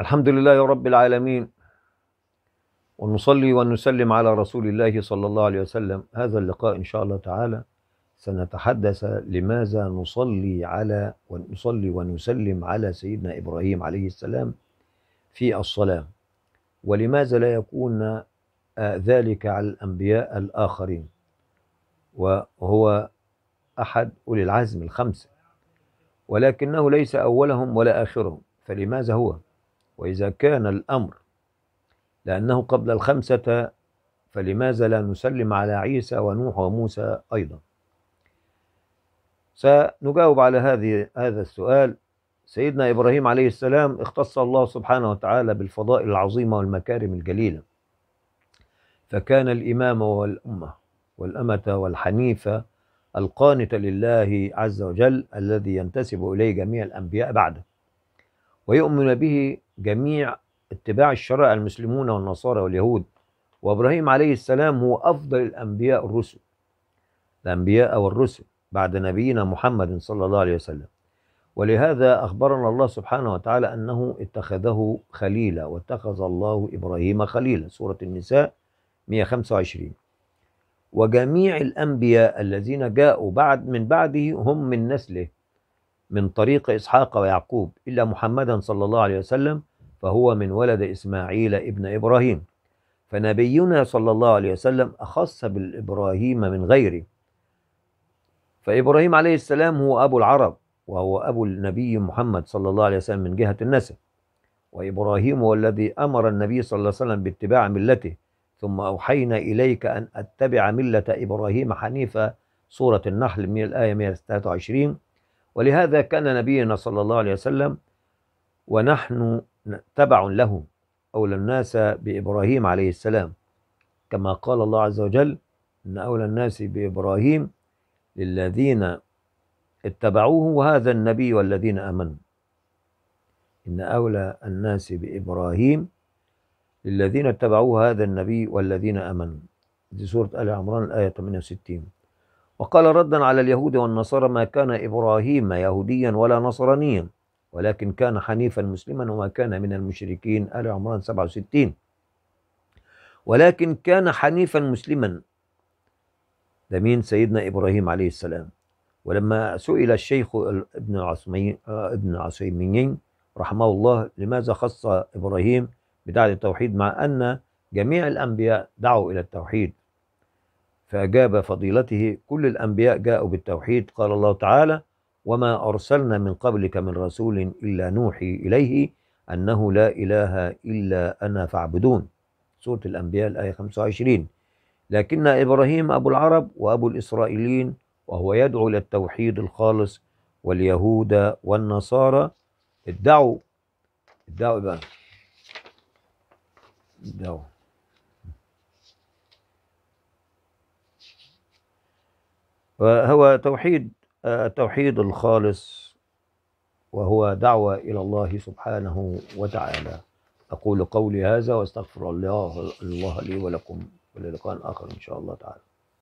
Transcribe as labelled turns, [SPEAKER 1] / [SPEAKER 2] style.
[SPEAKER 1] الحمد لله رب العالمين ونصلي ونسلم على رسول الله صلى الله عليه وسلم هذا اللقاء إن شاء الله تعالى سنتحدث لماذا نصلي على ونصلي ونسلم على سيدنا إبراهيم عليه السلام في الصلاة ولماذا لا يكون آه، ذلك على الأنبياء الآخرين وهو أحد أولي العزم الخمسة ولكنه ليس أولهم ولا آخرهم فلماذا هو؟ وإذا كان الأمر لأنه قبل الخمسة فلماذا لا نسلم على عيسى ونوح وموسى أيضا سنجاوب على هذه هذا السؤال سيدنا إبراهيم عليه السلام اختص الله سبحانه وتعالى بالفضائل العظيمة والمكارم الجليلة فكان الإمام والأمة والأمة والحنيفة القانت لله عز وجل الذي ينتسب إليه جميع الأنبياء بعده ويؤمن به جميع اتباع الشرائع المسلمون والنصارى واليهود وابراهيم عليه السلام هو افضل الانبياء الرسل الانبياء والرسل بعد نبينا محمد صلى الله عليه وسلم ولهذا اخبرنا الله سبحانه وتعالى انه اتخذه خليلا واتخذ الله ابراهيم خليلا سوره النساء 125 وجميع الانبياء الذين جاءوا بعد من بعده هم من نسله من طريق إسحاق ويعقوب إلا محمدا صلى الله عليه وسلم فهو من ولد إسماعيل ابن إبراهيم فنبينا صلى الله عليه وسلم أخص بالإبراهيم من غيره فإبراهيم عليه السلام هو أبو العرب وهو أبو النبي محمد صلى الله عليه وسلم من جهة النسب وإبراهيم هو الذي أمر النبي صلى الله عليه وسلم باتباع ملته ثم أوحينا إليك أن أتبع ملة إبراهيم حنيفة سورة النحل من الآية 123 ولهذا كان نبينا صلى الله عليه وسلم ونحن تبع له أولى الناس بإبراهيم عليه السلام كما قال الله عز وجل إن أولى الناس بإبراهيم للذين اتبعوه وهذا النبي والذين آمنوا إن أولى الناس بإبراهيم للذين اتبعوه هذا النبي والذين آمنوا دي سورة آل عمران الآية 68 وقال ردا على اليهود والنصارى ما كان إبراهيم يهوديا ولا نصرانيا ولكن كان حنيفا مسلما وما كان من المشركين آل عمران 67 ولكن كان حنيفا مسلما ده مين سيدنا إبراهيم عليه السلام ولما سئل الشيخ ابن العصيمين آه، ابن العصيمين رحمه الله لماذا خص إبراهيم بدعوة التوحيد مع أن جميع الأنبياء دعوا إلى التوحيد فأجاب فضيلته كل الأنبياء جاءوا بالتوحيد قال الله تعالى وما أرسلنا من قبلك من رسول إلا نوحي إليه أنه لا إله إلا أنا فاعبدون سورة الأنبياء الآية 25 لكن إبراهيم أبو العرب وأبو الإسرائيلين وهو يدعو إلى التوحيد الخالص واليهود والنصارى ادعوا ادعوا بقى ادعوا فهو توحيد آه، التوحيد الخالص وهو دعوة إلى الله سبحانه وتعالى أقول قولي هذا وأستغفر الله الله لي ولكم وللقاء آخر إن شاء الله تعالى